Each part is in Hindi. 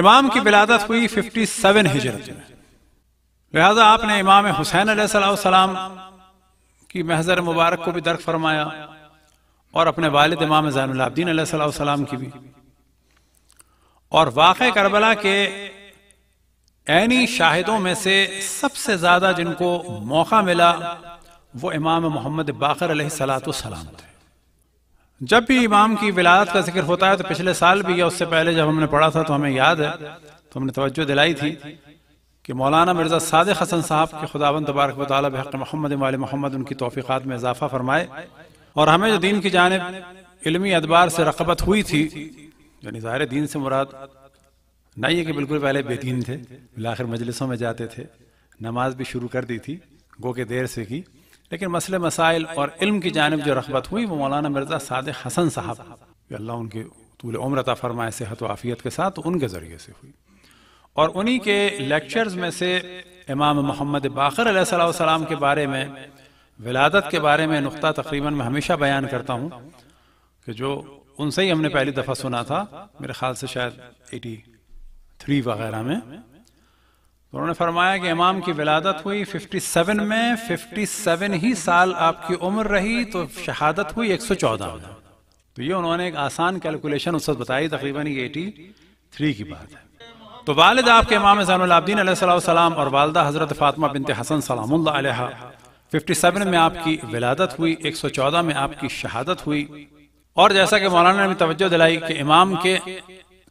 इमाम की विलादत हुई 57 हिजरत में लिहाजा आपने इमाम हुसैन सलाम की महजर मुबारक को भी दर्क फरमाया और अपने वालिद इमाम जैनदीन सलाम की भी और वाक़ करबला के ऐनी शाहिदों में से सबसे ज़्यादा जिनको मौका मिला वो इमाम मोहम्मद बाकर सलाम थे जब भी इमाम की विलायत का जिक्र होता है तो पिछले साल भी या उससे पहले जब हमने पढ़ा था तो हमें याद है तो हमने तोज्जो दिलाई थी कि मौलाना मिर्ज़ा साद हसन साहब के खुदावन तबारक वाली मोहम्मद वाल मोहम्मद उनकी तोफ़ीक़ात में इजाफ़ा फरमाए और हमें जो दीन की जानब इलमी अदबार से रकबत हुई थी यानी ज़ाहिर दीन से मुराद नहीं है कि बिल्कुल पहले बेदीन थे आखिर मजलिसों में जाते थे नमाज भी शुरू कर दी थी गो के देर से की लेकिन मसले मसाइल और इल्म की जानब जो रगबत हुई वो मौलाना मिर्ज़ा साद हसन साहब अल्लाह उनके तूल उम्रता फरमाए सेहत व आफ़ियत के साथ उनके ज़रिए से हुई और उन्हीं के लेक्चर्स में से इमाम मोहम्मद बाखर सलाम के बारे में विलादत के बारे में नुकता तकरीबन मैं हमेशा बयान करता हूँ कि जो उनसे ही हमने पहली दफ़ा सुना था मेरे ख्याल से शायद एटी थ्री वगैरह में उन्होंने फरमाया कि इमाम की विलादत हुई 57 में 57 ही साल आपकी उम्र रही तो शहादत हुई 114 में तो ये उन्होंने एक आसान कैलकुलेशन उस बताई तकरीबन ये एटी थ्री की बात है तो वालद आपके इमाम जानदीन सलाम और वालदा हज़रत फातमा बिनत हसन सलाम फिफ्टी सेवन में आपकी विलादत हुई एक सौ चौदह में आपकी शहादत हुई और जैसा कि मौलाना ने तवज्जो दिलाई कि इमाम के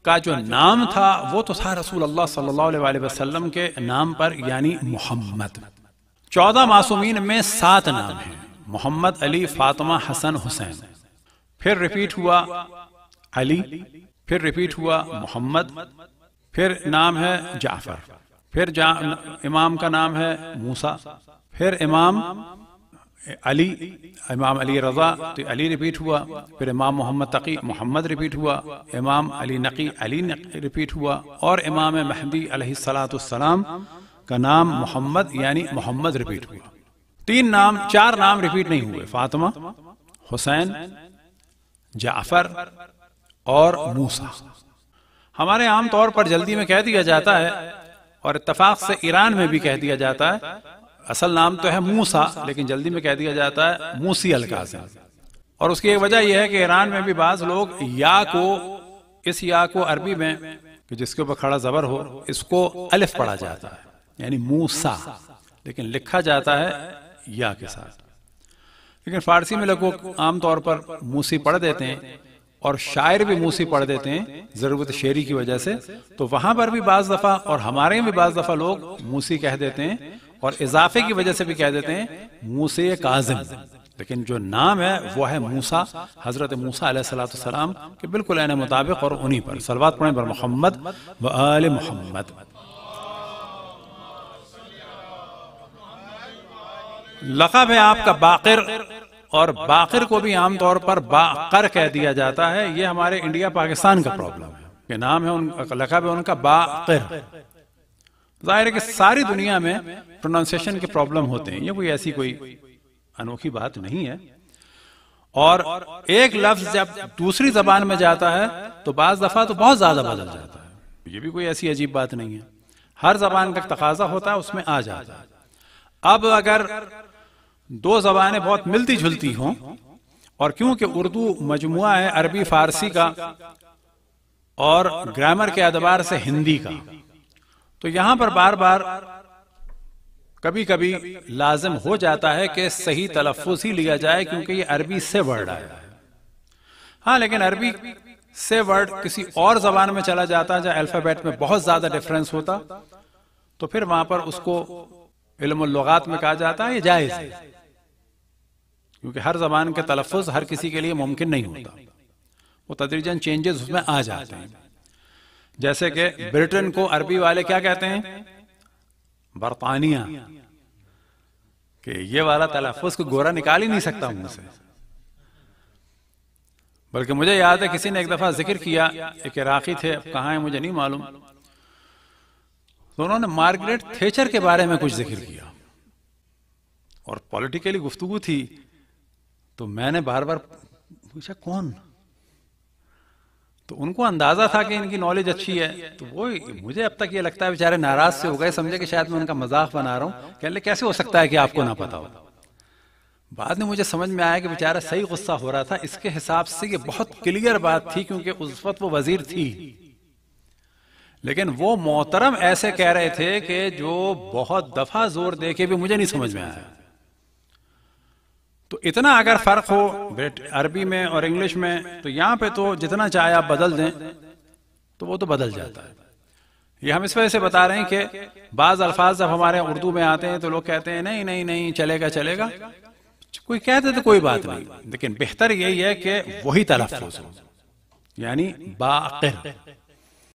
का जो नाम था वो तो था रसूल अल्लाह सल्लल्लाहु अलैहि वसल्लम के नाम पर यानी मोहम्मद चौदह मासूमीन में सात नाम हैं मोहम्मद अली फातमा हसन हुसैन फिर रिपीट हुआ अली फिर रिपीट हुआ मोहम्मद फिर नाम है जाफर फिर जा, इमाम का नाम है मूसा फिर इमाम अली इमाम अली रज़ा तो अली रिपीट हुआ फिर इमाम मोहम्मद तकी मोहम्मद रिपीट हुआ इमाम अली नकी अली रिपीट हुआ और इमाम महदी सलाम का नाम मोहम्मद यानी मोहम्मद रिपीट हुआ तीन नाम चार नाम रिपीट नहीं हुए फातिमा हुसैन जाफर और मूसा हमारे आम तौर पर जल्दी में कह दिया जाता है और इतफाक से ईरान में भी कह दिया जाता है असल नाम तो है मूसा लेकिन जल्दी में कह दिया जाता है मूसी अल कासिम और उसकी एक वजह यह है कि ईरान में भी बाज लोग या को इस या को अरबी में कि जिसके ऊपर खड़ा जबर हो इसको अलिफ पढ़ा जाता है यानी मूसा लेकिन लिखा जाता है या के साथ लेकिन फारसी में लोग आमतौर पर मूसी पढ़ देते हैं और शायर भी मूसी पढ़ देते हैं ज़रूरत शेरी की वजह से तो वहां पर भी बाज दफ़ा और हमारे भी बाज दफ़ा लोग मूसी कह देते हैं और इजाफे की वजह से भी कह देते हैं मूसे काजम लेकिन जो नाम है वो है मूसा हज़रत मूसा सलाम के बिल्कुल आने मुताबिक और उन्हीं पर सलवात पढ़े पर मोहम्मद व आल मोहम्मद लकब है आपका बाकर और बाकर को भी आमतौर पर बाकर कह दिया जाता है ये हमारे इंडिया पाकिस्तान का प्रॉब्लम है कि नाम है उन लकब है उनका बाकर जाहिर है कि सारी दुनिया में प्रोनाउंसिएशन के प्रॉब्लम होते हैं ये कोई ऐसी कोई अनोखी बात नहीं है और एक लफ्ज जब दूसरी जबान में जाता है तो बाज दफा तो बहुत ज्यादा बदल जाता है ये भी कोई ऐसी अजीब बात नहीं है हर जबान का तकाजा होता है उसमें आ जाता है अब अगर दो जबानें बहुत मिलती जुलती हों और क्योंकि उर्दू मजमु है अरबी फारसी का और ग्रामर के अदबार से हिंदी का तो यहां पर बार बार कभी कभी लाजम हो जाता है कि सही तलफ़ ही लिया जाए क्योंकि ये अरबी से वर्ड आया है हाँ लेकिन अरबी से वर्ड किसी और जबान में चला जाता जहां अल्फाबेट में बहुत ज्यादा डिफरेंस होता तो फिर वहां पर उसको इल्मगात में कहा जाता है ये जायज है क्योंकि हर जबान के तलफ़ हर किसी के लिए मुमकिन नहीं होता वो तदरीजन चेंजेस उसमें आ जाते हैं जैसे कि ब्रिटेन को अरबी वाले क्या कहते हैं बरतानिया कि ये वाला तलफुज को गोरा निकाल ही नहीं सकता हूं मुझसे बल्कि मुझे याद है किसी ने एक दफा जिक्र किया एक इराकी थे कहा है मुझे नहीं मालूम तो उन्होंने मार्गरेट थेचर के बारे में कुछ जिक्र किया और पॉलिटिकली गुफ्तु थी तो मैंने बार बार पूछा कौन तो उनको अंदाजा था कि इनकी नॉलेज अच्छी है तो वो मुझे अब तक ये लगता है बेचारे नाराज से हो गए समझे कि शायद मैं उनका मजाक बना रहा हूँ कहले कैसे हो सकता है कि आपको ना पता हो बाद में मुझे समझ में आया कि बेचारा सही गुस्सा हो रहा था इसके हिसाब से ये बहुत क्लियर बात थी क्योंकि उस वक्त वो वजीर थी लेकिन वो मोहतरम ऐसे कह रहे थे कि जो बहुत दफा जोर दे के भी मुझे नहीं समझ में आया तो इतना अगर फर्क हो अरबी में और इंग्लिश में तो यहां पे तो जितना चाहे आप बदल दें तो वो तो बदल जाता है ये हम इस वजह से बता रहे हैं कि बाज अल्फाज जब हमारे उर्दू में आते हैं तो लोग कहते हैं नहीं नहीं नहीं चलेगा चलेगा कोई कहते तो कोई बात नहीं लेकिन बेहतर यही है कि वही तलफ़ हो यानी बा